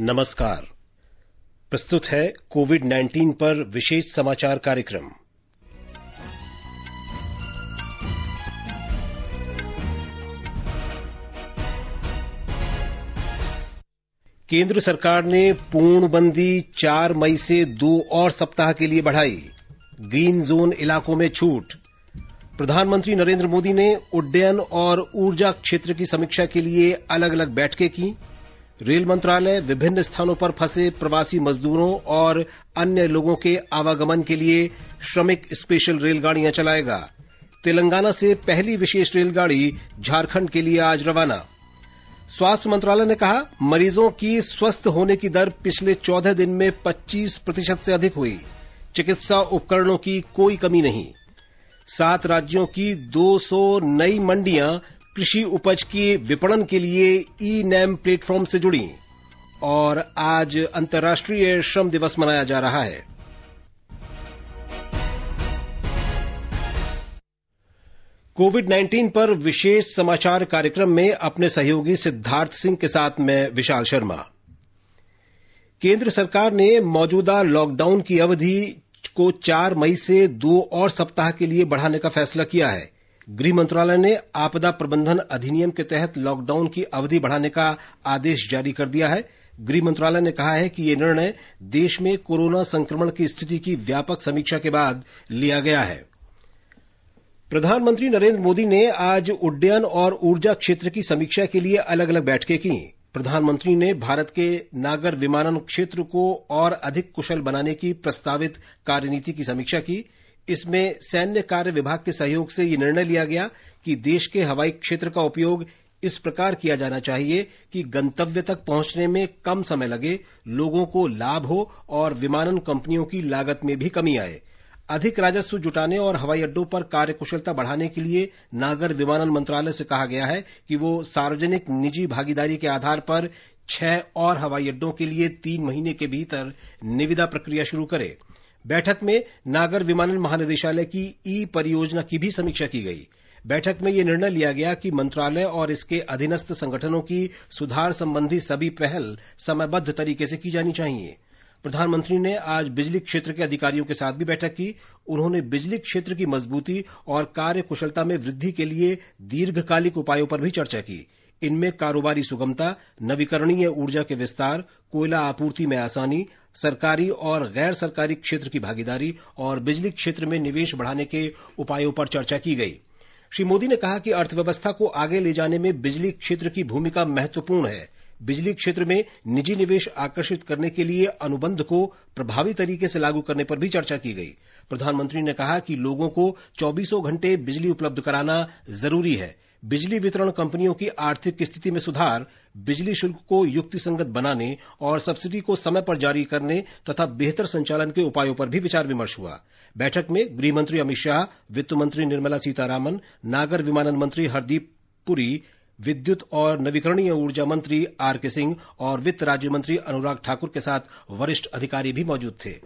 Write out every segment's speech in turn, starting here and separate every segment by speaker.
Speaker 1: नमस्कार प्रस्तुत है कोविड 19 पर विशेष समाचार कार्यक्रम केंद्र सरकार ने पूर्णबंदी 4 मई से दो और सप्ताह के लिए बढ़ाई ग्रीन जोन इलाकों में छूट प्रधानमंत्री नरेंद्र मोदी ने उड्डयन और ऊर्जा क्षेत्र की समीक्षा के लिए अलग अलग बैठकें कीं रेल मंत्रालय विभिन्न स्थानों पर फंसे प्रवासी मजदूरों और अन्य लोगों के आवागमन के लिए श्रमिक स्पेशल रेलगाड़ियां चलाएगा तेलंगाना से पहली विशेष रेलगाड़ी झारखंड के लिए आज रवाना स्वास्थ्य मंत्रालय ने कहा मरीजों की स्वस्थ होने की दर पिछले चौदह दिन में 25 प्रतिशत से अधिक हुई चिकित्सा उपकरणों की कोई कमी नहीं सात राज्यों की 200 नई मंडियां कृषि उपज के विपणन के लिए ई e नैम प्लेटफॉर्म से जुड़ी और आज अंतर्राष्ट्रीय श्रम दिवस मनाया जा रहा है कोविड 19 पर विशेष समाचार कार्यक्रम में अपने सहयोगी सिद्धार्थ सिंह के साथ मैं विशाल शर्मा केंद्र सरकार ने मौजूदा लॉकडाउन की अवधि को 4 मई से दो और सप्ताह के लिए बढ़ाने का फैसला किया है गृह मंत्रालय ने आपदा प्रबंधन अधिनियम के तहत लॉकडाउन की अवधि बढ़ाने का आदेश जारी कर दिया है गृह मंत्रालय ने कहा है कि यह निर्णय देश में कोरोना संक्रमण की स्थिति की व्यापक समीक्षा के बाद लिया गया है प्रधानमंत्री नरेंद्र मोदी ने आज उड्डयन और ऊर्जा क्षेत्र की समीक्षा के लिए अलग अलग बैठकें की प्रधानमंत्री ने भारत के नागर विमानन क्षेत्र को और अधिक कुशल बनाने की प्रस्तावित कार्यनीति की समीक्षा की इसमें सैन्य कार्य विभाग के सहयोग से यह निर्णय लिया गया कि देश के हवाई क्षेत्र का उपयोग इस प्रकार किया जाना चाहिए कि गंतव्य तक पहुंचने में कम समय लगे लोगों को लाभ हो और विमानन कंपनियों की लागत में भी कमी आए अधिक राजस्व जुटाने और हवाई अड्डों पर कार्यकुशलता बढ़ाने के लिए नागर विमानन मंत्रालय से कहा गया है कि वो सार्वजनिक निजी भागीदारी के आधार पर छह और हवाई अड्डों के लिए तीन महीने के भीतर निविदा प्रक्रिया शुरू करे बैठक में नागर विमानन महानिदेशालय की ई परियोजना की भी समीक्षा की गई बैठक में यह निर्णय लिया गया कि मंत्रालय और इसके अधीनस्थ संगठनों की सुधार संबंधी सभी पहल समयबद्ध तरीके से की जानी चाहिए प्रधानमंत्री ने आज बिजली क्षेत्र के अधिकारियों के साथ भी बैठक की उन्होंने बिजली क्षेत्र की मजबूती और कार्य कुशलता में वृद्धि के लिए दीर्घकालिक उपायों पर भी चर्चा की इनमें कारोबारी सुगमता नवीकरणीय ऊर्जा के विस्तार कोयला आपूर्ति में आसानी सरकारी और गैर सरकारी क्षेत्र की भागीदारी और बिजली क्षेत्र में निवेश बढ़ाने के उपायों पर चर्चा की गई श्री मोदी ने कहा कि अर्थव्यवस्था को आगे ले जाने में बिजली क्षेत्र की भूमिका महत्वपूर्ण है बिजली क्षेत्र में निजी निवेश आकर्षित करने के लिए अनुबंध को प्रभावी तरीके से लागू करने पर भी चर्चा की गई प्रधानमंत्री ने कहा कि लोगों को चौबीसों घंटे बिजली उपलब्ध कराना जरूरी है बिजली वितरण कंपनियों की आर्थिक स्थिति में सुधार बिजली शुल्क को युक्तिसंगत बनाने और सब्सिडी को समय पर जारी करने तथा बेहतर संचालन के उपायों पर भी विचार विमर्श हुआ बैठक में गृहमंत्री अमित शाह वित्त मंत्री निर्मला सीतारामन नागर विमानन मंत्री हरदीप पुरी विद्युत और नवीकरणीय ऊर्जा मंत्री आर के सिंह और वित्त राज्य मंत्री अनुराग ठाकुर के साथ वरिष्ठ अधिकारी भी मौजूद थे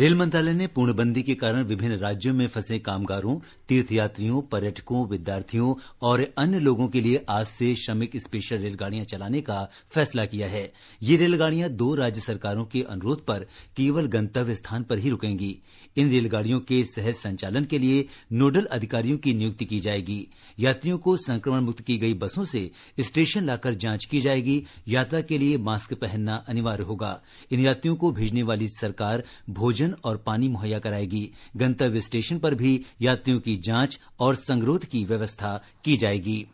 Speaker 2: रेल मंत्रालय ने पूर्णबंदी के कारण विभिन्न राज्यों में फंसे कामगारों तीर्थयात्रियों पर्यटकों विद्यार्थियों और अन्य लोगों के लिए आज से श्रमिक स्पेशल रेलगाड़ियां चलाने का फैसला किया है ये रेलगाड़ियां दो राज्य सरकारों के अनुरोध पर केवल गंतव्य स्थान पर ही रूकेंगी इन रेलगाड़ियों के सहज संचालन के लिए नोडल अधिकारियों की नियुक्ति की जाएगी यात्रियों को संक्रमण मुक्त की गई बसों से स्टेशन लाकर जांच की जाएगी यात्रा के लिए मास्क पहनना अनिवार्य होगा इन यात्रियों को भेजने वाली सरकार भोजन भोजन और पानी मुहैया करायेगी गंतव्य स्टेशन पर भी यात्रियों की जांच और संगरोध की व्यवस्था की जाएगी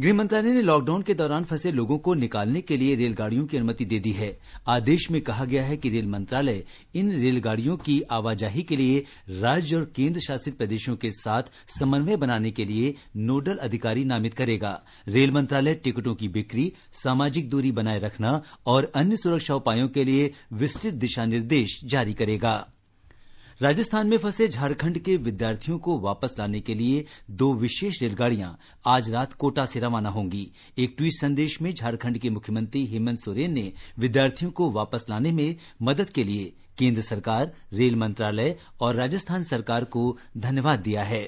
Speaker 2: गृह मंत्रालय ने लॉकडाउन के दौरान फंसे लोगों को निकालने के लिए रेलगाड़ियों की अनुमति दे दी है आदेश में कहा गया है कि रेल मंत्रालय इन रेलगाड़ियों की आवाजाही के लिए राज्य और केंद्र शासित प्रदेशों के साथ समन्वय बनाने के लिए नोडल अधिकारी नामित करेगा रेल मंत्रालय टिकटों की बिक्री सामाजिक दूरी बनाए रखना और अन्य सुरक्षा उपायों के लिए विस्तृत दिशा निर्देश जारी करेगा राजस्थान में फंसे झारखंड के विद्यार्थियों को वापस लाने के लिए दो विशेष रेलगाड़ियां आज रात कोटा से रवाना होंगी एक ट्वीट संदेश में झारखंड के मुख्यमंत्री हेमंत सोरेन ने विद्यार्थियों को वापस लाने में मदद के लिए केंद्र सरकार रेल मंत्रालय और राजस्थान सरकार को धन्यवाद दिया है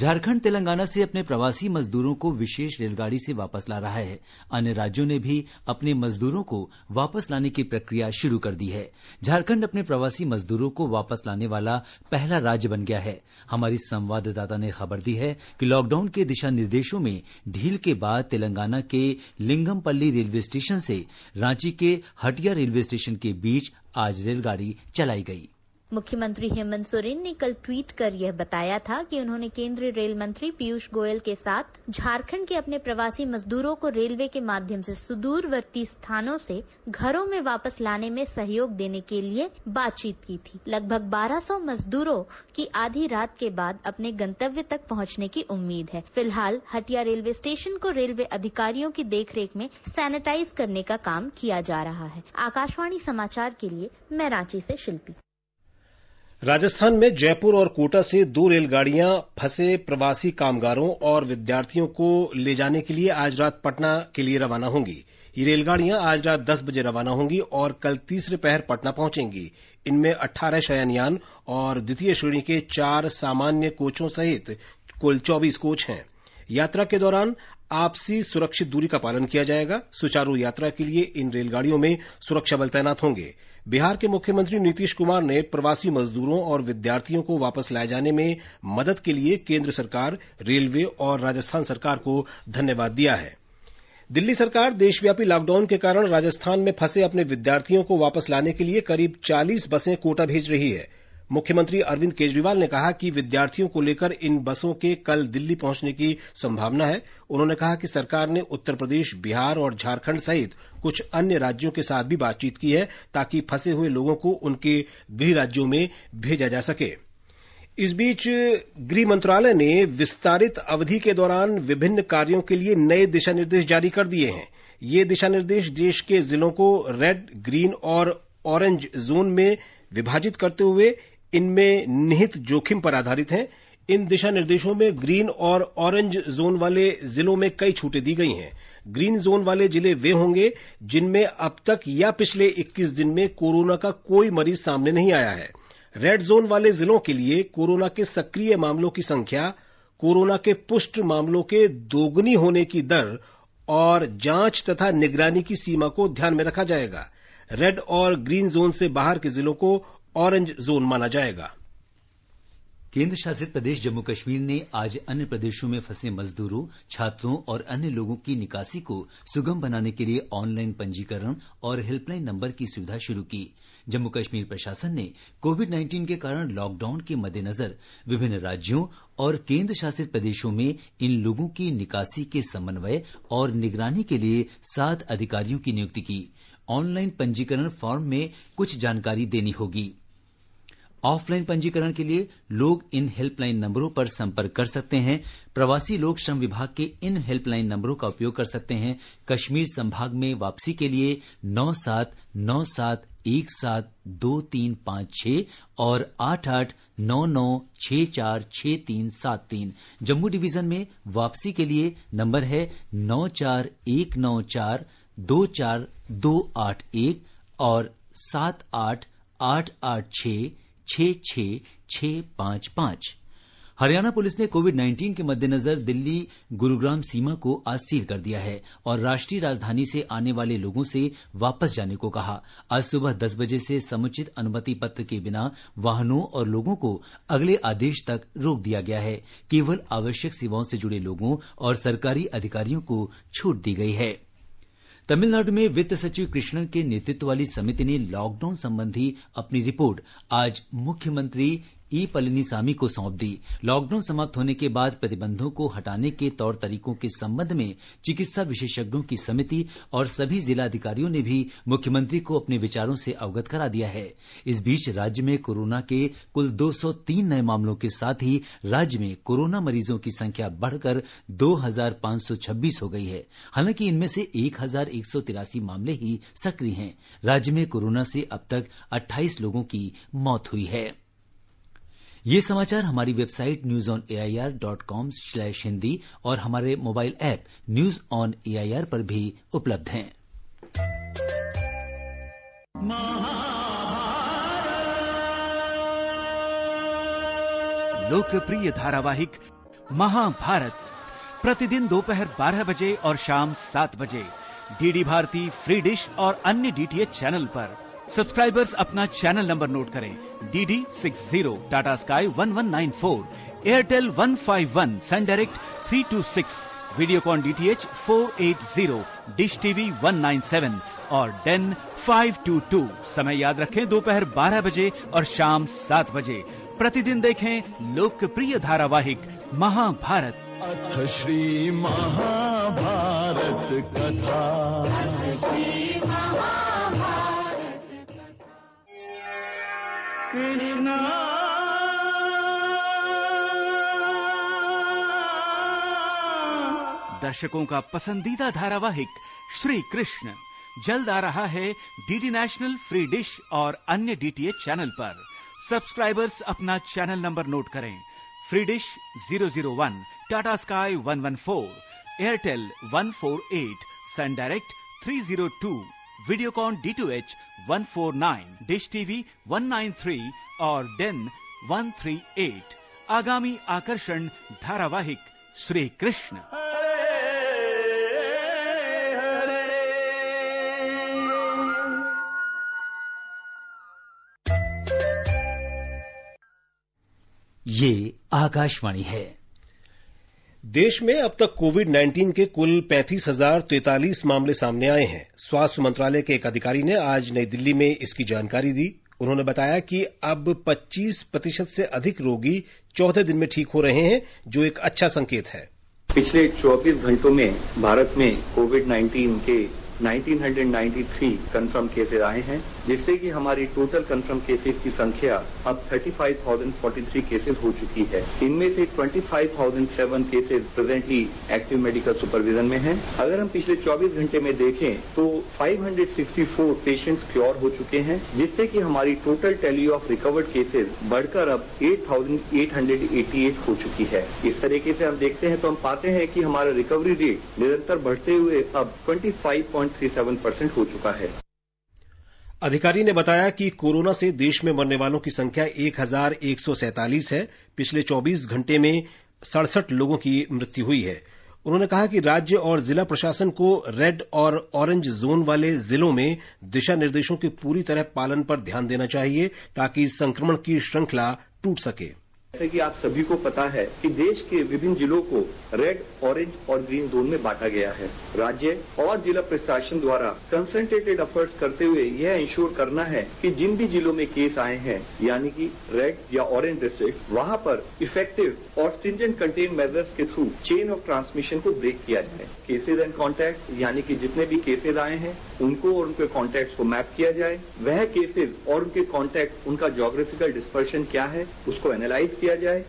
Speaker 2: झारखंड तेलंगाना से अपने प्रवासी मजदूरों को विशेष रेलगाड़ी से वापस ला रहा है अन्य राज्यों ने भी अपने मजदूरों को वापस लाने की प्रक्रिया शुरू कर दी है झारखंड अपने प्रवासी मजदूरों को वापस लाने वाला पहला राज्य बन गया है हमारी संवाददाता ने खबर दी है कि लॉकडाउन के दिशा निर्देशों में ढील के बाद तेलंगाना के लिंगमपल्ली रेलवे स्टेशन से रांची के हटिया रेलवे स्टेशन के बीच आज रेलगाड़ी चलाई गयी
Speaker 3: मुख्यमंत्री हेमंत सोरेन ने कल ट्वीट कर यह बताया था कि उन्होंने केंद्रीय रेल मंत्री पीयूष गोयल के साथ झारखंड के अपने प्रवासी मजदूरों को रेलवे के माध्यम से सुदूरवर्ती स्थानों से घरों में वापस लाने में सहयोग देने के लिए बातचीत की थी लगभग 1200 मजदूरों की आधी रात के बाद अपने गंतव्य तक पहुँचने की उम्मीद है फिलहाल हटिया रेलवे स्टेशन को रेलवे अधिकारियों की देखरेख में सैनिटाइज करने का काम किया जा रहा है आकाशवाणी समाचार के लिए मैं रांची ऐसी शिल्पी
Speaker 1: राजस्थान में जयपुर और कोटा से दो रेलगाड़ियां फंसे प्रवासी कामगारों और विद्यार्थियों को ले जाने के लिए आज रात पटना के लिए रवाना होंगी ये रेलगाड़ियां आज रात दस बजे रवाना होंगी और कल तीसरे पहर पटना पहुंचेंगी इनमें अट्ठारह शयनयान और द्वितीय श्रेणी के चार सामान्य कोचों सहित कुल चौबीस कोच हैं यात्रा के दौरान आपसी सुरक्षित दूरी का पालन किया जाएगा सुचारू यात्रा के लिए इन रेलगाड़ियों में सुरक्षा बल तैनात होंगे बिहार के मुख्यमंत्री नीतीश कुमार ने प्रवासी मजदूरों और विद्यार्थियों को वापस लाए जाने में मदद के लिए केंद्र सरकार रेलवे और राजस्थान सरकार को धन्यवाद दिया है दिल्ली सरकार देशव्यापी लॉकडाउन के कारण राजस्थान में फंसे अपने विद्यार्थियों को वापस लाने के लिए करीब 40 बसें कोटा भेज रही है मुख्यमंत्री अरविंद केजरीवाल ने कहा कि विद्यार्थियों को लेकर इन बसों के कल दिल्ली पहुंचने की संभावना है उन्होंने कहा कि सरकार ने उत्तर प्रदेश बिहार और झारखंड सहित कुछ अन्य राज्यों के साथ भी बातचीत की है ताकि फंसे हुए लोगों को उनके गृह राज्यों में भेजा जा सके इस बीच गृह मंत्रालय ने विस्तारित अवधि के दौरान विभिन्न कार्यों के लिए नए दिशा निर्देश जारी कर दिए हैं ये दिशा निर्देश देश के जिलों को रेड ग्रीन और ऑरेंज जोन में विभाजित करते हुए इनमें निहित जोखिम पर आधारित हैं इन दिशा निर्देशों में ग्रीन और ऑरेंज जोन वाले जिलों में कई छूटें दी गई हैं ग्रीन जोन वाले जिले वे होंगे जिनमें अब तक या पिछले 21 दिन में कोरोना का कोई मरीज सामने नहीं आया है रेड जोन वाले जिलों के लिए कोरोना के सक्रिय मामलों की संख्या कोरोना के पुष्ट मामलों के दोगुनी होने की दर और जांच तथा निगरानी की सीमा को ध्यान में रखा जाएगा रेड और ग्रीन जोन से बाहर के जिलों को ऑरेंज जोन माना जाएगा केंद्र शासित प्रदेश जम्मू कश्मीर ने आज
Speaker 2: अन्य प्रदेशों में फंसे मजदूरों छात्रों और अन्य लोगों की निकासी को सुगम बनाने के लिए ऑनलाइन पंजीकरण और हेल्पलाइन नंबर की सुविधा शुरू की जम्मू कश्मीर प्रशासन ने कोविड 19 के कारण लॉकडाउन के मद्देनजर विभिन्न राज्यों और केंद्र शासित प्रदेशों में इन लोगों की निकासी के समन्वय और निगरानी के लिए सात अधिकारियों की नियुक्ति की ऑनलाइन पंजीकरण फॉर्म में कुछ जानकारी देनी होगी ऑफलाइन पंजीकरण के लिए लोग इन हेल्पलाइन नम्बरों पर संपर्क कर सकते हैं प्रवासी लोग श्रम विभाग के इन हेल्पलाइन नम्बरों का उपयोग कर सकते हैं कश्मीर संभाग में वापसी के लिए नौ सात नौ सात एक सात दो तीन पांच छह और आठ आठ नौ नौ छह चार छह तीन सात तीन जम्मू डिवीजन में वापसी के लिए नम्बर है नौ चार एक नौ चार दो चार दो आठ एक और सात आठ आठ आठ छह छः छः छः पांच पांच हरियाणा पुलिस ने कोविड 19 के मद्देनजर दिल्ली गुरुग्राम सीमा को आज सील कर दिया है और राष्ट्रीय राजधानी से आने वाले लोगों से वापस जाने को कहा आज सुबह दस बजे से समुचित अनुमति पत्र के बिना वाहनों और लोगों को अगले आदेश तक रोक दिया गया है केवल आवश्यक सेवाओं से जुड़े लोगों और सरकारी अधिकारियों को छूट दी गई है तमिलनाडु में वित्त सचिव कृष्णन के नेतृत्व वाली समिति ने लॉकडाउन संबंधी अपनी रिपोर्ट आज मुख्यमंत्री ई पलनीसामी को सौंप दी लॉकडाउन समाप्त होने के बाद प्रतिबंधों को हटाने के तौर तरीकों के संबंध में चिकित्सा विशेषज्ञों की समिति और सभी जिलाधिकारियों ने भी मुख्यमंत्री को अपने विचारों से अवगत करा दिया है इस बीच राज्य में कोरोना के कुल 203 नए मामलों के साथ ही राज्य में कोरोना मरीजों की संख्या बढ़कर 2526 हो गई है हालांकि इनमें से एक मामले ही सक्रिय हैं राज्य में कोरोना से अब तक 28 लोगों की मौत हुई है ये समाचार हमारी website news on AIR dot com slash Hindi और हमारे mobile app news on A I R पर भी उपलब्ध हैं
Speaker 4: लोकप्रिय धारावाहिक महाभारत प्रतिदिन दोपहर 12 बजे और शाम 7 बजे डीडी भारती फ्री डिश और अन्य डीटीएच चैनल पर सब्सक्राइबर्स अपना चैनल नंबर नोट करें D D six zero Tata sky one one nine four Airtel one five one Sun Direct three two six Videocon D T H four eight zero Dish TV one nine seven और Den five two two समय याद रखें दोपहर बारह बजे और शाम सात बजे प्रतिदिन देखें लोकप्रिय धारावाहिक महाभारत
Speaker 5: अथ श्री महाभारत कथा
Speaker 4: दर्शकों का पसंदीदा धारावाहिक श्री कृष्ण जल्द आ रहा है डीडी नेशनल फ्री डिश और अन्य डीटीएच चैनल पर सब्सक्राइबर्स अपना चैनल नंबर नोट करें free dish 001 Tata sky 114 Airtel 148 Sun Direct 302 Videocon D two H one four nine Dish TV one nine three और डेन वन थ्री एट आगामी आकर्षण धारावाहिक श्री कृष्ण
Speaker 2: ये आकाशवाणी है
Speaker 1: देश में अब तक कोविड 19 के कुल पैंतीस हजार तैंतालीस मामले सामने आए हैं स्वास्थ्य मंत्रालय के एक अधिकारी ने आज नई दिल्ली में इसकी जानकारी दी उन्होंने बताया कि अब 25 प्रतिशत से अधिक रोगी चौथे दिन में ठीक हो रहे हैं जो एक अच्छा संकेत है
Speaker 5: पिछले 24 घंटों में भारत में कोविड 19 के 1993 कंफर्म केसेज आए हैं जिससे कि हमारी टोटल कंफर्म केसेज की संख्या अब 35,043 केसेज हो चुकी है इनमें से 25,007 cases presently active medical supervision में हैं अगर हम पिछले 24 घंटे में देखें तो 564 पेशेंट्स क्योर हो चुके हैं जिससे कि हमारी total tally of recovered cases बढ़कर अब 8,888 हो चुकी है इस तरीके से हम देखते हैं तो हम पाते हैं कि हमारा रिकवरी रेट निरंतर बढ़ते हुए अब ट्वेंटी परसेंट हो चुका है
Speaker 1: अधिकारी ने बताया कि कोरोना से देश में मरने वालों की संख्या एक है पिछले 24 घंटे में सड़सठ लोगों की मृत्यु हुई है उन्होंने कहा कि राज्य और जिला प्रशासन को रेड और ऑरेंज जोन वाले जिलों में दिशा निर्देशों के पूरी तरह पालन पर ध्यान देना चाहिए ताकि संक्रमण की श्रृंखला टूट सके
Speaker 5: जैसे कि आप सभी को पता है कि देश के विभिन्न जिलों को रेड ऑरेंज और ग्रीन जोन में बांटा गया है राज्य और जिला प्रशासन द्वारा कंसंट्रेटेड एफर्ट्स करते हुए यह इंश्योर करना है कि जिन भी जिलों में केस आए हैं यानी कि रेड या ऑरेंज डिस्ट्रिक्ट वहां पर इफेक्टिव और स्ट्रिंजेंट कंटेन मेजर्स के थ्रू चेन ऑफ ट्रांसमिशन को ब्रेक किया जाए केसेज एंड कॉन्टेक्ट यानी कि जितने भी केसेज आए हैं उनको और उनके कॉन्टेक्ट को मैप किया जाए वह केसेज और उनके कॉन्टेक्ट उनका जोग्राफिकल डिस्पर्शन क्या है उसको एनालाइज किया किया जाए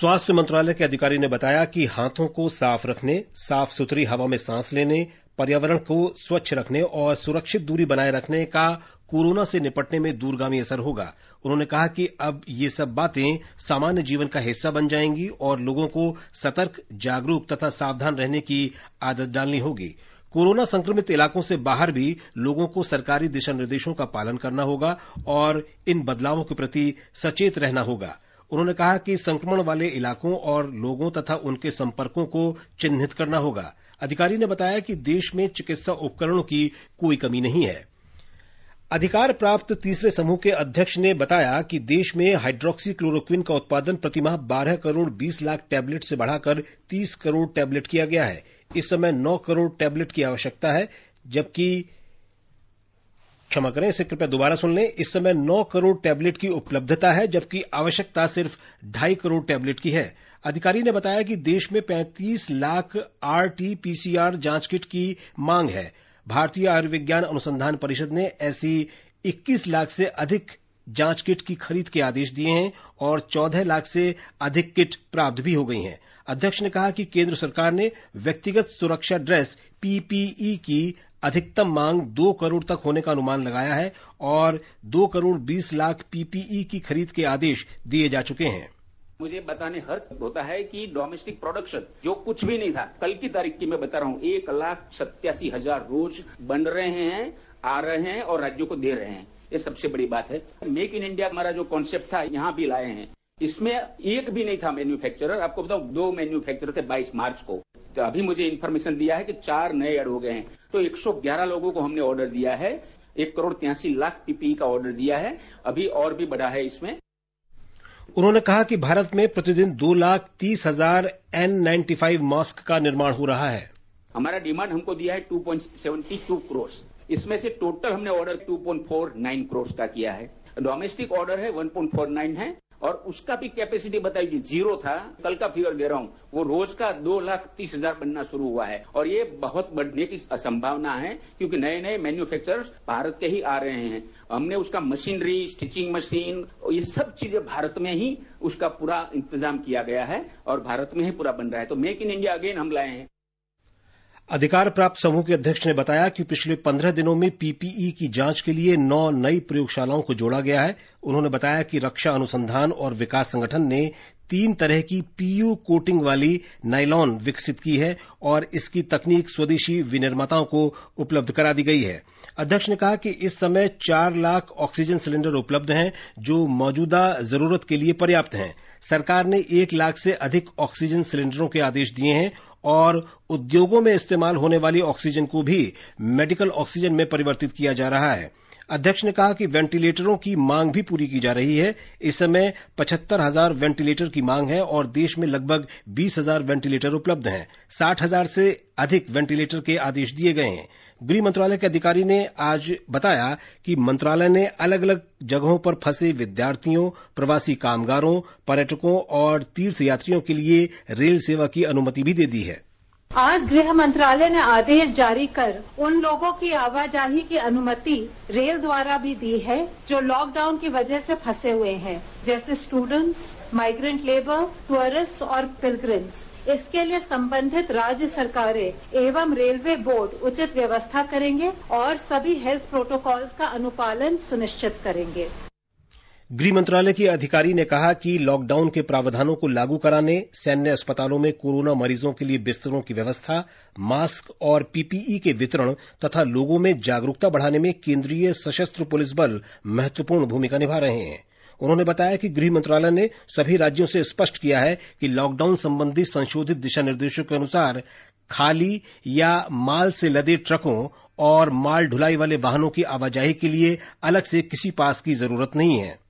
Speaker 1: स्वास्थ्य मंत्रालय के अधिकारी ने बताया कि हाथों को साफ रखने साफ सुथरी हवा में सांस लेने पर्यावरण को स्वच्छ रखने और सुरक्षित दूरी बनाए रखने का कोरोना से निपटने में दूरगामी असर होगा उन्होंने कहा कि अब ये सब बातें सामान्य जीवन का हिस्सा बन जाएंगी और लोगों को सतर्क जागरूक तथा सावधान रहने की आदत डालनी होगी कोरोना संक्रमित इलाकों से बाहर भी लोगों को सरकारी दिशा निर्देशों का पालन करना होगा और इन बदलावों के प्रति सचेत रहना होगा उन्होंने कहा कि संक्रमण वाले इलाकों और लोगों तथा उनके संपर्कों को चिन्हित करना होगा अधिकारी ने बताया कि देश में चिकित्सा उपकरणों की कोई कमी नहीं है अधिकार प्राप्त तीसरे समूह के अध्यक्ष ने बताया कि देश में हाइड्रोक्सी क्लोरोक्विन का उत्पादन प्रतिमाह 12 करोड़ 20 लाख टैबलेट से बढ़ाकर 30 करोड़ टैबलेट किया गया है इस समय 9 करोड़ टैबलेट की आवश्यकता है जबकि क्षमा करें इसे कृपया दोबारा सुन लें इस समय 9 करोड़ टैबलेट की उपलब्धता है जबकि आवश्यकता सिर्फ ढाई करोड़ टैबलेट की है अधिकारी ने बताया कि देश में 35 लाख आरटीपीसीआर जांच किट की मांग है भारतीय आयुर्विज्ञान अनुसंधान परिषद ने ऐसी 21 लाख से अधिक जांच किट की खरीद के आदेश दिए हैं और 14 लाख से अधिक किट प्राप्त भी हो गई हैं अध्यक्ष ने कहा कि केन्द्र सरकार ने व्यक्तिगत सुरक्षा ड्रेस पीपीई की अधिकतम मांग दो करोड़ तक होने का अनुमान लगाया है और दो करोड़ बीस लाख पीपीई की खरीद के आदेश दिए जा चुके हैं
Speaker 6: मुझे बताने हर्ष होता है कि डोमेस्टिक प्रोडक्शन जो कुछ भी नहीं था कल की तारीख की मैं बता रहा हूँ एक लाख सत्यासी हजार रोज बन रहे हैं आ रहे हैं और राज्यों को दे रहे हैं ये सबसे बड़ी बात है मेक इन इंडिया हमारा जो कॉन्सेप्ट था यहाँ भी लाए हैं इसमें एक भी नहीं था मैन्यूफैक्चरर आपको बताऊं दो मैन्यूफैक्चरर थे बाईस मार्च को तो अभी मुझे इन्फॉर्मेशन दिया है कि चार नए ऐड हो गए हैं तो 111 लोगों को हमने ऑर्डर दिया है एक करोड़ तिरासी लाख पीपीई e का ऑर्डर दिया है अभी और भी बढ़ा है इसमें
Speaker 1: उन्होंने कहा कि भारत में प्रतिदिन दो लाख तीस हजार एन नाइन्टी फाइव मास्क का निर्माण हो रहा है
Speaker 6: हमारा डिमांड हमको दिया है two point seventy two crores इसमें से टोटल हमने order two point four nine crores का किया है डोमेस्टिक ऑर्डर है वन पॉइंट फोर नाइन है और उसका भी कैपेसिटी बताई जीरो था कल का फिगर दे रहा हूं वो रोज का दो लाख तीस हजार बनना शुरू हुआ है और ये बहुत बढ़ने की संभावना है क्योंकि नए नए मैन्युफैक्चरर्स भारत के ही आ रहे हैं हमने उसका मशीनरी स्टिचिंग मशीन ये सब चीजें भारत में ही उसका पूरा इंतजाम किया गया है और भारत में ही पूरा बन रहा है तो मेक इन इंडिया अगेन हम लाए हैं
Speaker 1: अधिकार प्राप्त समूह के अध्यक्ष ने बताया कि पिछले पंद्रह दिनों में पीपीई e की जांच के लिए नौ नई प्रयोगशालाओं को जोड़ा गया है उन्होंने बताया कि रक्षा अनुसंधान और विकास संगठन ने तीन तरह की पीयू कोटिंग वाली नाइलॉन विकसित की है और इसकी तकनीक स्वदेशी विनिर्माताओं को उपलब्ध करा दी गई है अध्यक्ष ने कहा कि इस समय चार लाख ऑक्सीजन सिलेंडर उपलब्ध हैं जो मौजूदा जरूरत के लिए पर्याप्त हैं सरकार ने एक लाख से अधिक ऑक्सीजन सिलेंडरों के आदेश दिए हैं और उद्योगों में इस्तेमाल होने वाली ऑक्सीजन को भी मेडिकल ऑक्सीजन में परिवर्तित किया जा रहा है अध्यक्ष ने कहा कि वेंटिलेटरों की मांग भी पूरी की जा रही है इस समय पचहत्तर हजार वेंटिलेटर की मांग है और देश में लगभग बीस हजार वेंटिलेटर उपलब्ध हैं साठ हजार से अधिक वेंटिलेटर के आदेश दिए गए हैं गृह मंत्रालय के अधिकारी ने आज बताया कि मंत्रालय ने अलग अलग जगहों पर फंसे विद्यार्थियों प्रवासी कामगारों पर्यटकों और तीर्थयात्रियों के लिए रेल सेवा की अनुमति भी दे दी है
Speaker 7: आज गृह मंत्रालय ने आदेश जारी कर उन लोगों की आवाजाही की अनुमति रेल द्वारा भी दी है जो लॉकडाउन की वजह से फंसे हुए हैं जैसे स्टूडेंट्स माइग्रेंट लेबर टूरिस्ट और पिलग्रिम्स इसके लिए संबंधित राज्य सरकारें एवं रेलवे बोर्ड उचित व्यवस्था करेंगे और सभी हेल्थ प्रोटोकॉल्स का अनुपालन सुनिश्चित करेंगे
Speaker 1: गृह मंत्रालय के अधिकारी ने कहा कि लॉकडाउन के प्रावधानों को लागू कराने सैन्य अस्पतालों में कोरोना मरीजों के लिए बिस्तरों की व्यवस्था मास्क और पीपीई के वितरण तथा लोगों में जागरूकता बढ़ाने में केन्द्रीय सशस्त्र पुलिस बल महत्वपूर्ण भूमिका निभा रहे हैं उन्होंने बताया कि गृह मंत्रालय ने सभी राज्यों से स्पष्ट किया है कि लॉकडाउन संबंधी संशोधित दिशा निर्देशों के अनुसार खाली या माल से लदे ट्रकों और माल ढुलाई वाले वाहनों की आवाजाही के लिए अलग से किसी पास की जरूरत नहीं है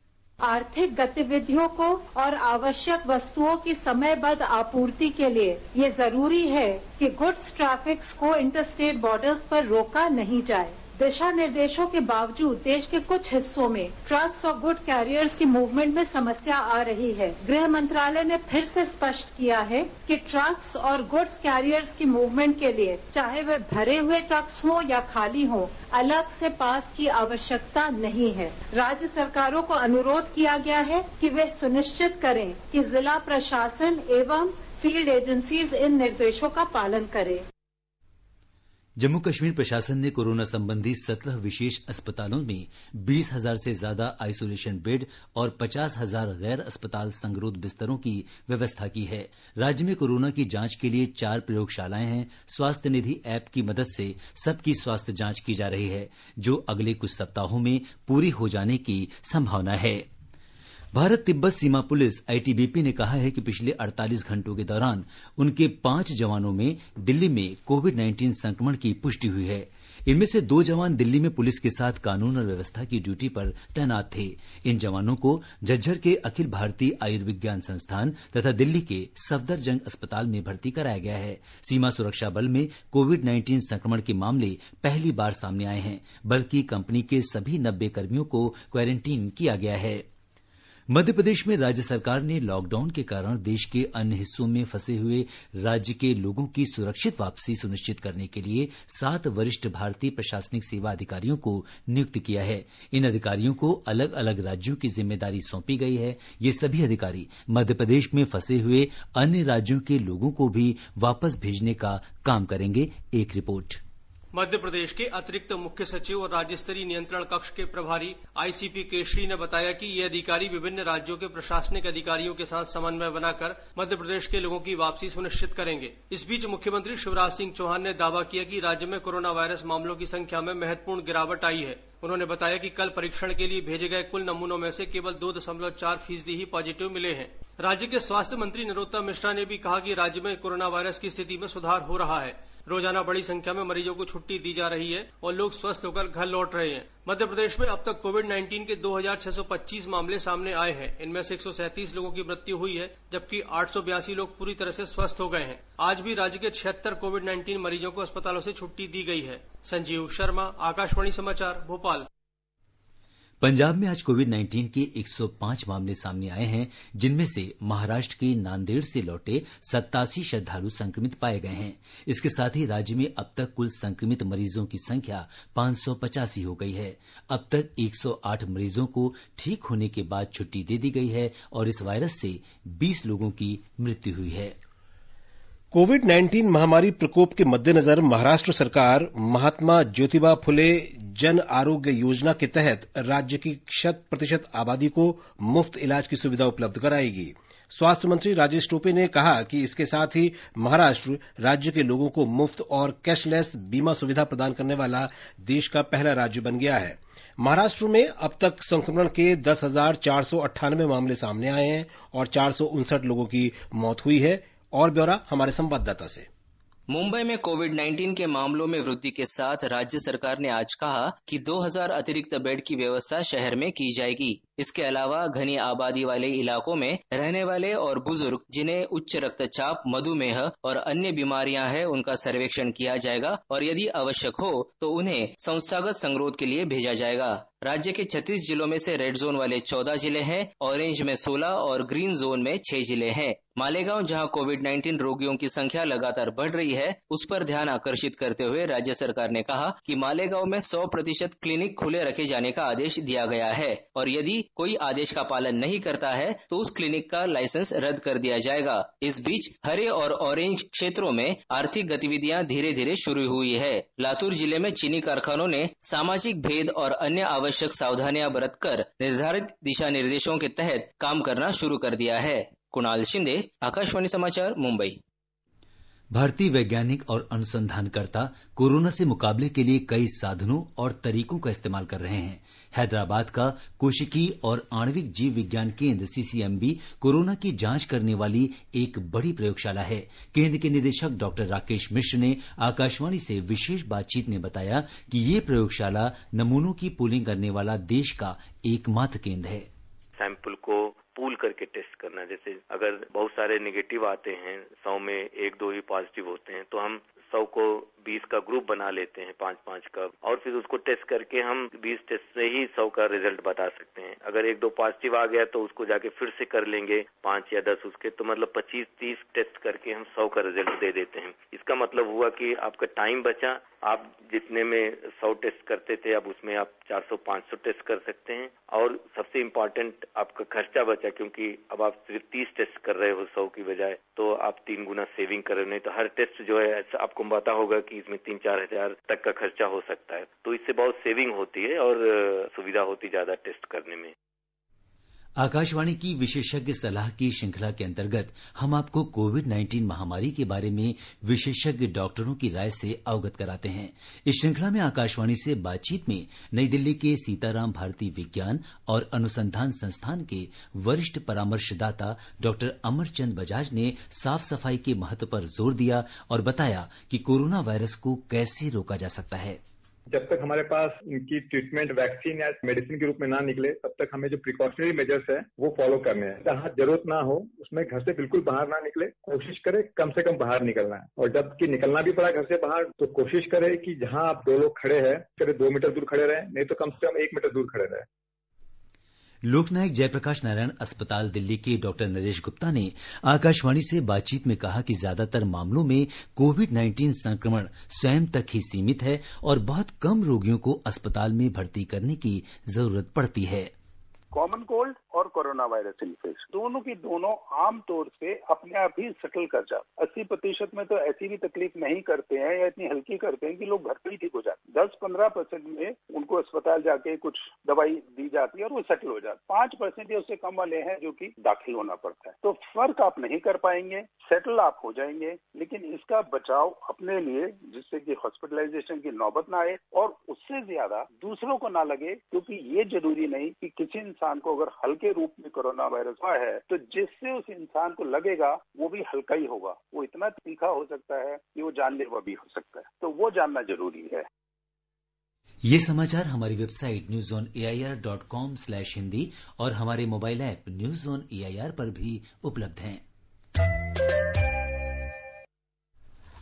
Speaker 7: आर्थिक गतिविधियों को और आवश्यक वस्तुओं की समयबद्ध आपूर्ति के लिए ये जरूरी है कि गुड्स ट्रैफिक्स को इंटरस्टेट बॉर्डर्स पर रोका नहीं जाए दिशा निर्देशों के बावजूद देश के कुछ हिस्सों में ट्रक्स और गुड कैरियर्स की मूवमेंट में समस्या आ रही है गृह मंत्रालय ने फिर से स्पष्ट किया है कि ट्रक्स और गुड्स कैरियर्स की मूवमेंट के लिए चाहे वे भरे हुए ट्रक्स हों या खाली हों अलग से पास की आवश्यकता नहीं है राज्य सरकारों को अनुरोध किया गया है कि वे सुनिश्चित करें कि जिला प्रशासन एवं फील्ड एजेंसीज इन निर्देशों का पालन करें
Speaker 2: जम्मू कश्मीर प्रशासन ने कोरोना संबंधी सत्रह विशेष अस्पतालों में बीस हजार से ज्यादा आइसोलेशन बेड और पचास हजार गैर अस्पताल संगरोध बिस्तरों की व्यवस्था की है राज्य में कोरोना की जांच के लिए चार प्रयोगशालाएं हैं स्वास्थ्य निधि ऐप की मदद से सबकी स्वास्थ्य जांच की जा रही है जो अगले कुछ सप्ताहों में पूरी हो जाने की संभावना है भारत तिब्बत सीमा पुलिस आईटीबीपी ने कहा है कि पिछले 48 घंटों के दौरान उनके पांच जवानों में दिल्ली में कोविड 19 संक्रमण की पुष्टि हुई है इनमें से दो जवान दिल्ली में पुलिस के साथ कानून और व्यवस्था की ड्यूटी पर तैनात थे इन जवानों को झज्जर के अखिल भारतीय आयुर्विज्ञान संस्थान तथा दिल्ली के सफदरजंग अस्पताल में भर्ती कराया गया है सीमा सुरक्षा बल में कोविड नाइन्टीन संक्रमण के मामले पहली बार सामने आए हैं बल्कि कंपनी के सभी नब्बे कर्मियों को क्वारंटीन किया गया है मध्य प्रदेश में राज्य सरकार ने लॉकडाउन के कारण देश के अन्य हिस्सों में फंसे हुए राज्य के लोगों की सुरक्षित वापसी सुनिश्चित करने के लिए सात वरिष्ठ भारतीय प्रशासनिक सेवा अधिकारियों को नियुक्त किया है इन अधिकारियों को अलग अलग राज्यों की जिम्मेदारी सौंपी गई है ये सभी अधिकारी मध्य प्रदेश में फंसे हुए अन्य राज्यों के लोगों को भी वापस भेजने का काम करेंगे एक रिपोर्ट
Speaker 1: मध्य प्रदेश के अतिरिक्त मुख्य सचिव और राज्य स्तरीय नियंत्रण कक्ष के प्रभारी आईसीपी केशरी ने बताया कि ये अधिकारी विभिन्न राज्यों के प्रशासनिक अधिकारियों के साथ समन्वय बनाकर मध्य प्रदेश के लोगों की वापसी सुनिश्चित करेंगे इस बीच मुख्यमंत्री शिवराज सिंह चौहान ने दावा किया कि राज्य में कोरोना वायरस मामलों की संख्या में महत्वपूर्ण गिरावट आई है उन्होंने बताया कि कल परीक्षण के लिए भेजे गए कुल नमूनों में से केवल दो दशमलव चार फीसदी ही पॉजिटिव मिले हैं राज्य के स्वास्थ्य मंत्री नरोत्तम मिश्रा ने भी कहा कि राज्य में कोरोना वायरस की स्थिति में सुधार हो रहा है रोजाना बड़ी संख्या में मरीजों को छुट्टी दी जा रही है और लोग स्वस्थ होकर घर लौट रहे हैं मध्य प्रदेश में अब तक कोविड 19 के 2625 मामले सामने आए हैं इनमें से एक लोगों की मृत्यु हुई है जबकि आठ लोग पूरी तरह से स्वस्थ हो गए हैं आज भी राज्य के छिहत्तर कोविड नाइन्टीन मरीजों को अस्पतालों से छुट्टी दी गई है संजीव शर्मा आकाशवाणी समाचार भोपाल
Speaker 2: पंजाब में आज कोविड 19 के एक सौ पांच मामले सामने आये हैं जिनमें से महाराष्ट्र के नांदेड़ से लौटे सत्तासी श्रद्धालु संक्रमित पाये गये हैं इसके साथ ही राज्य में अब तक कुल संक्रमित मरीजों की संख्या पांच सौ पचासी हो गई है अब तक एक सौ आठ मरीजों को ठीक
Speaker 1: होने के बाद छुट्टी दे दी गई है और इस वायरस से बीस लोगों की मृत्यु हुई है कोविड नाइन्टीन महामारी प्रकोप के मद्देनजर महाराष्ट्र सरकार महात्मा ज्योतिबा फुले जन आरोग्य योजना के तहत राज्य की शत प्रतिशत आबादी को मुफ्त इलाज की सुविधा उपलब्ध कराएगी स्वास्थ्य मंत्री राजेश टोपे ने कहा कि इसके साथ ही महाराष्ट्र राज्य के लोगों को मुफ्त और कैशलेस बीमा सुविधा प्रदान करने वाला देश का पहला राज्य बन गया है महाराष्ट्र में अब तक संक्रमण के दस मामले सामने आए हैं और चार लोगों की मौत हुई है और ब्यौरा हमारे संवाददाता से
Speaker 3: मुंबई में कोविड 19 के मामलों में वृद्धि के साथ राज्य सरकार ने आज कहा कि 2000 अतिरिक्त बेड की व्यवस्था शहर में की जाएगी इसके अलावा घनी आबादी वाले इलाकों में रहने वाले और बुजुर्ग जिन्हें उच्च रक्तचाप मधुमेह और अन्य बीमारियां हैं उनका सर्वेक्षण किया जाएगा और यदि आवश्यक हो तो उन्हें संस्थागत संगरोध के लिए भेजा जाएगा राज्य के 36 जिलों में से रेड जोन वाले 14 जिले हैं ऑरेंज में 16 और ग्रीन जोन में 6 जिले हैं मालेगांव जहां कोविड 19 रोगियों की संख्या लगातार बढ़ रही है उस पर ध्यान आकर्षित करते हुए राज्य सरकार ने कहा कि मालेगांव में 100 प्रतिशत क्लिनिक खुले रखे जाने का आदेश दिया गया है और यदि कोई आदेश का पालन नहीं करता है तो उस क्लिनिक का लाइसेंस रद्द कर दिया जाएगा इस बीच हरे और ऑरेंज क्षेत्रों में आर्थिक गतिविधियां धीरे धीरे शुरू हुई है लातूर जिले में चीनी कारखानों ने सामाजिक भेद और अन्य आवश्यक सावधानियां बरत निर्धारित दिशा निर्देशों के तहत काम करना शुरू कर दिया है कुणाल शिंदे आकाशवाणी समाचार
Speaker 2: मुंबई भारतीय वैज्ञानिक और अनुसंधानकर्ता कोरोना से मुकाबले के लिए कई साधनों और तरीकों का इस्तेमाल कर रहे हैं हैदराबाद का कोशिकी और आणविक जीव विज्ञान केन्द्र सीसीएमबी कोरोना की जांच करने वाली एक बड़ी प्रयोगशाला है केंद्र के निदेशक डॉक्टर राकेश मिश्र ने आकाशवाणी से विशेष बातचीत में बताया कि ये प्रयोगशाला नमूनों की पूलिंग करने वाला देश का एकमात्र केंद्र है
Speaker 5: सैंपल को पूल करके टेस्ट करना जैसे अगर बहुत सारे निगेटिव आते हैं सौ में एक दो ही पॉजिटिव होते हैं तो हम सौ को बीस का ग्रुप बना लेते हैं पांच पांच का और फिर उसको टेस्ट करके हम बीस टेस्ट से ही सौ का रिजल्ट बता सकते हैं अगर एक दो पॉजिटिव आ गया तो उसको जाके फिर से कर लेंगे पांच या दस उसके तो मतलब पच्चीस तीस टेस्ट करके हम सौ का रिजल्ट दे देते हैं इसका मतलब हुआ कि आपका टाइम बचा आप जितने में सौ टेस्ट करते थे अब उसमें आप चार सौ पांच सौ टेस्ट कर सकते हैं और सबसे इम्पोर्टेंट आपका खर्चा बचा क्योंकि अब आप सिर्फ तीस टेस्ट कर रहे हो सौ की बजाय तो आप तीन गुना सेविंग कर रहे हो नहीं तो हर टेस्ट जो है आपको आपको होगा कि इसमें तीन चार हजार तक का खर्चा हो सकता है तो इससे बहुत सेविंग होती है और सुविधा होती है ज्यादा टेस्ट करने में
Speaker 2: आकाशवाणी की विशेषज्ञ सलाह की श्रृंखला के अंतर्गत हम आपको कोविड 19 महामारी के बारे में विशेषज्ञ डॉक्टरों की राय से अवगत कराते हैं इस श्रृंखला में आकाशवाणी से बातचीत में नई दिल्ली के सीताराम भारती विज्ञान और अनुसंधान संस्थान के वरिष्ठ परामर्शदाता डॉक्टर अमरचंद बजाज ने साफ सफाई के महत्व पर जोर दिया और बताया कि कोरोना वायरस को कैसे रोका जा सकता है
Speaker 5: जब तक हमारे पास इनकी ट्रीटमेंट वैक्सीन या मेडिसिन के रूप में ना निकले तब तक हमें जो प्रिकॉशनरी मेजर्स है वो फॉलो करने हैं जहां जरूरत ना हो उसमें घर से बिल्कुल बाहर ना निकले कोशिश करे कम से कम बाहर निकलना है और जबकि निकलना भी पड़ा घर से बाहर तो कोशिश करे कि जहां आप दो लोग खड़े हैं करीब दो मीटर दूर खड़े रहें नहीं तो कम से कम एक मीटर दूर खड़े रहें
Speaker 2: लोकनायक जयप्रकाश नारायण अस्पताल दिल्ली के डॉक्टर नरेश गुप्ता ने आकाशवाणी से बातचीत में कहा कि ज्यादातर मामलों में कोविड नाइन्टीन संक्रमण स्वयं तक ही सीमित है और बहुत कम रोगियों को अस्पताल में भर्ती करने की जरूरत पड़ती है कॉमन
Speaker 5: कोल्ड और कोरोना वायरस इन्फेक्शन दोनों की दोनों आमतौर से अपने आप ही सेटल कर जाते अस्सी प्रतिशत में तो ऐसी भी तकलीफ नहीं करते हैं या इतनी हल्की करते हैं कि लोग घर पर ही ठीक हो जाते दस पंद्रह परसेंट में उनको अस्पताल जाके कुछ दवाई दी जाती है और वो सेटल हो जाते पांच परसेंट या उससे कम वाले हैं जो की दाखिल होना पड़ता है तो फर्क आप नहीं कर पाएंगे सेटल आप हो जाएंगे लेकिन इसका बचाव अपने लिए जिससे कि हॉस्पिटलाइजेशन की नौबत ना आए और उससे ज्यादा दूसरों को ना लगे क्योंकि ये जरूरी नहीं कि किसी इंसान को अगर हल्के रूप में कोरोना वायरस हुआ है तो जिससे उस इंसान को लगेगा वो भी हल्का ही होगा वो इतना तीखा हो सकता है कि वो जानलेवा भी हो सकता है तो वो जानना जरूरी है
Speaker 2: ये समाचार हमारी website news on A I R dot com slash Hindi और हमारे mobile app news on A I R पर भी उपलब्ध है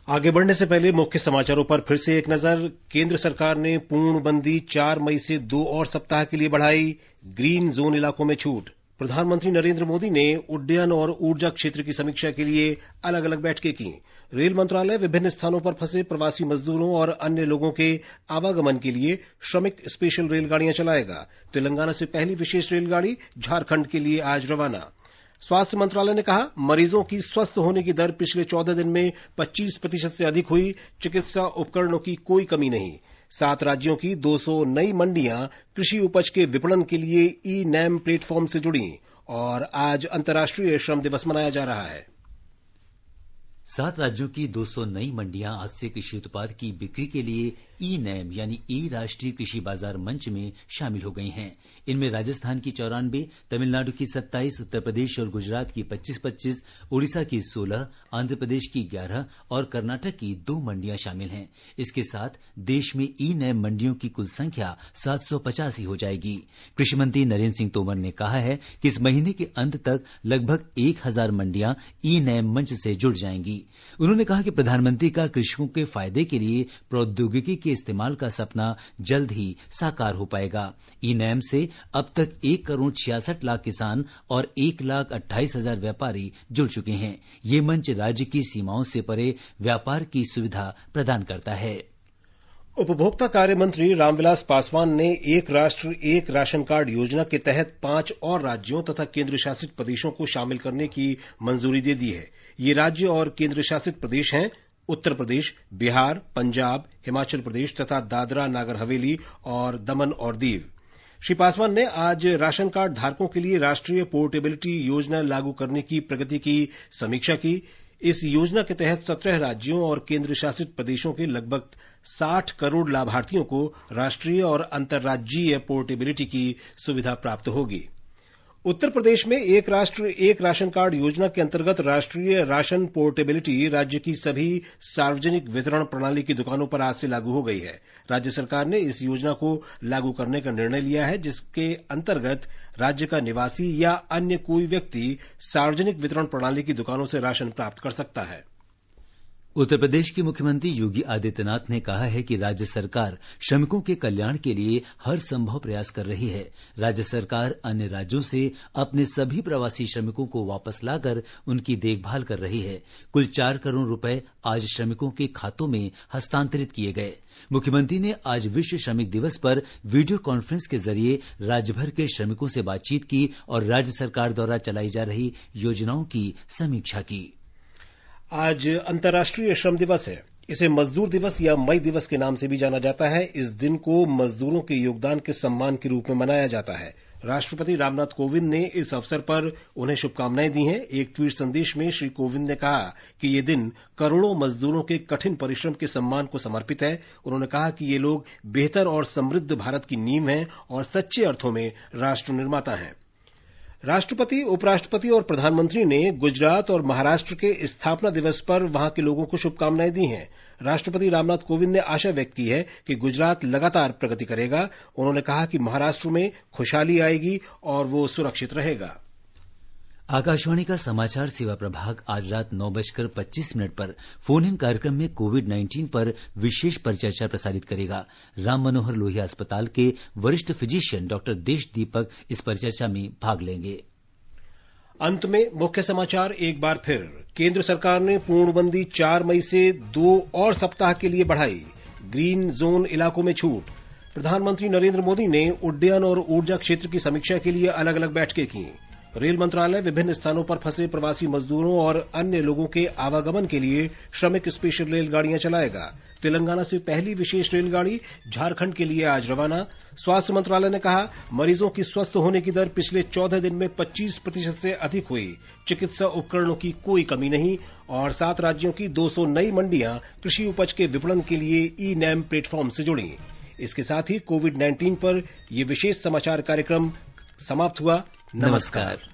Speaker 1: आगे बढ़ने से पहले मुख्य समाचारों पर फिर से एक नजर केंद्र सरकार ने पूर्णबंदी चार मई से दो और सप्ताह के लिए बढ़ाई ग्रीन जोन इलाकों में छूट प्रधानमंत्री नरेंद्र मोदी ने उड्डयन और ऊर्जा क्षेत्र की समीक्षा के लिए अलग अलग बैठकें की रेल मंत्रालय विभिन्न स्थानों पर फंसे प्रवासी मजदूरों और अन्य लोगों के आवागमन के लिए श्रमिक स्पेशल रेलगाड़ियां चलाएगा तेलंगाना से पहली विशेष रेलगाड़ी झारखंड के लिए आज रवाना स्वास्थ्य मंत्रालय ने कहा मरीजों की स्वस्थ होने की दर पिछले चौदह दिन में पच्चीस प्रतिशत से अधिक हुई चिकित्सा उपकरणों की कोई कमी नहीं सात राज्यों की 200 नई मंडियां कृषि उपज के विपणन के लिए ई नैम प्लेटफॉर्म से जुड़ी और आज अंतर्राष्ट्रीय श्रम दिवस मनाया जा रहा है
Speaker 2: सात राज्यों की 200 नई मंडियां आज से कृषि उत्पाद की बिक्री के लिए ई नैम यानी ई राष्ट्रीय कृषि बाजार मंच में शामिल हो गई हैं इनमें राजस्थान की चौरानवे तमिलनाडु की 27, उत्तर प्रदेश और गुजरात की 25-25, ओडिशा की 16, आंध्र प्रदेश की 11 और कर्नाटक की दो मंडियां शामिल हैं इसके साथ देश में ई नैम मंडियों की कुल संख्या सात हो जाएगी कृषि मंत्री नरेंद्र सिंह तोमर ने कहा है कि इस महीने के अंत तक लगभग एक हजार मंडियां ई नैम मंच से जुड़ जाएंगी उन्होंने कहा कि प्रधानमंत्री का कृषकों के फायदे के लिए प्रौद्योगिकी के इस्तेमाल का सपना जल्द ही साकार हो पाएगा ई नैम से अब तक एक करोड़ छियासठ लाख किसान और एक लाख अट्ठाईस हजार व्यापारी जुड़ चुके हैं ये मंच राज्य की सीमाओं से परे व्यापार की सुविधा प्रदान करता है
Speaker 1: उपभोक्ता कार्य मंत्री रामविलास पासवान ने एक राष्ट्र एक राशन कार्ड योजना के तहत पांच और राज्यों तथा केंद्र शासित प्रदेशों को शामिल करने की मंजूरी दे दी है ये राज्य और शासित प्रदेश हैं उत्तर प्रदेश बिहार पंजाब हिमाचल प्रदेश तथा दादरा नागर हवेली और दमन और दीव श्री पासवान ने आज राशन कार्ड धारकों के लिए राष्ट्रीय पोर्टेबिलिटी योजना लागू करने की प्रगति की समीक्षा की इस योजना के तहत सत्रह राज्यों और शासित प्रदेशों के लगभग साठ करोड़ लाभार्थियों को राष्ट्रीय और अंतर्राज्यीय पोर्टेबिलिटी की सुविधा प्राप्त होगी उत्तर प्रदेश में एक राष्ट्र एक राशन कार्ड योजना के अंतर्गत राष्ट्रीय राशन पोर्टेबिलिटी राज्य की सभी सार्वजनिक वितरण प्रणाली की दुकानों पर आज से लागू हो गई है राज्य सरकार ने इस योजना को लागू करने का निर्णय लिया है जिसके अंतर्गत राज्य का निवासी या अन्य कोई व्यक्ति सार्वजनिक वितरण प्रणाली की दुकानों से राशन प्राप्त कर सकता है
Speaker 2: उत्तर प्रदेश के मुख्यमंत्री योगी आदित्यनाथ ने कहा है कि राज्य सरकार श्रमिकों के कल्याण के लिए हर संभव प्रयास कर रही है राज्य सरकार अन्य राज्यों से अपने सभी प्रवासी श्रमिकों को वापस लाकर उनकी देखभाल कर रही है कुल चार करोड़ रुपए आज श्रमिकों के खातों में हस्तांतरित किए गए मुख्यमंत्री ने आज विश्व श्रमिक दिवस पर वीडियो कॉन्फ्रेंस के जरिए राज्यभर के श्रमिकों से बातचीत की और राज्य सरकार द्वारा चलाई जा रही योजनाओं की समीक्षा की
Speaker 1: आज अंतर्राष्ट्रीय श्रम दिवस है इसे मजदूर दिवस या मई दिवस के नाम से भी जाना जाता है इस दिन को मजदूरों के योगदान के सम्मान के रूप में मनाया जाता है राष्ट्रपति रामनाथ कोविंद ने इस अवसर पर उन्हें शुभकामनाएं दी हैं एक ट्वीट संदेश में श्री कोविंद ने कहा कि ये दिन करोड़ों मजदूरों के कठिन परिश्रम के सम्मान को समर्पित है उन्होंने कहा कि ये लोग बेहतर और समृद्ध भारत की नींव हैं और सच्चे अर्थों में राष्ट्र निर्माता हैं राष्ट्रपति उपराष्ट्रपति और प्रधानमंत्री ने गुजरात और महाराष्ट्र के स्थापना दिवस पर वहां के लोगों को शुभकामनाएं दी हैं राष्ट्रपति रामनाथ कोविंद ने आशा व्यक्त की है कि गुजरात लगातार प्रगति करेगा उन्होंने कहा कि महाराष्ट्र में खुशहाली आएगी और वह सुरक्षित रहेगा
Speaker 2: आकाशवाणी का समाचार सेवा प्रभाग आज रात नौ बजकर पच्चीस मिनट पर फोन इन कार्यक्रम में कोविड नाइन्टीन पर विशेष परिचर्चा प्रसारित करेगा राम मनोहर लोहिया अस्पताल के वरिष्ठ फिजिशियन डॉक्टर देश दीपक इस परिचर्चा में भाग
Speaker 1: लेंगे अंत में मुख्य समाचार एक बार फिर केंद्र सरकार ने पूर्णबंदी चार मई से दो और सप्ताह के लिए बढ़ाई ग्रीन जोन इलाकों में छूट प्रधानमंत्री नरेंद्र मोदी ने उड्डयन और ऊर्जा क्षेत्र की समीक्षा के लिए अलग अलग बैठकें कीं रेल मंत्रालय विभिन्न स्थानों पर फंसे प्रवासी मजदूरों और अन्य लोगों के आवागमन के लिए श्रमिक स्पेशल रेलगाड़ियां चलाएगा तेलंगाना से पहली विशेष रेलगाड़ी झारखंड के लिए आज रवाना स्वास्थ्य मंत्रालय ने कहा मरीजों की स्वस्थ होने की दर पिछले चौदह दिन में पच्चीस प्रतिशत से अधिक हुई चिकित्सा उपकरणों की कोई कमी नहीं और सात राज्यों की 200 नई मंडियां कृषि उपज के विपणन के लिए ई नैम प्लेटफॉर्म से जुड़ी इसके साथ ही कोविड 19 पर यह विशेष समाचार कार्यक्रम समाप्त हुआ नमस्कार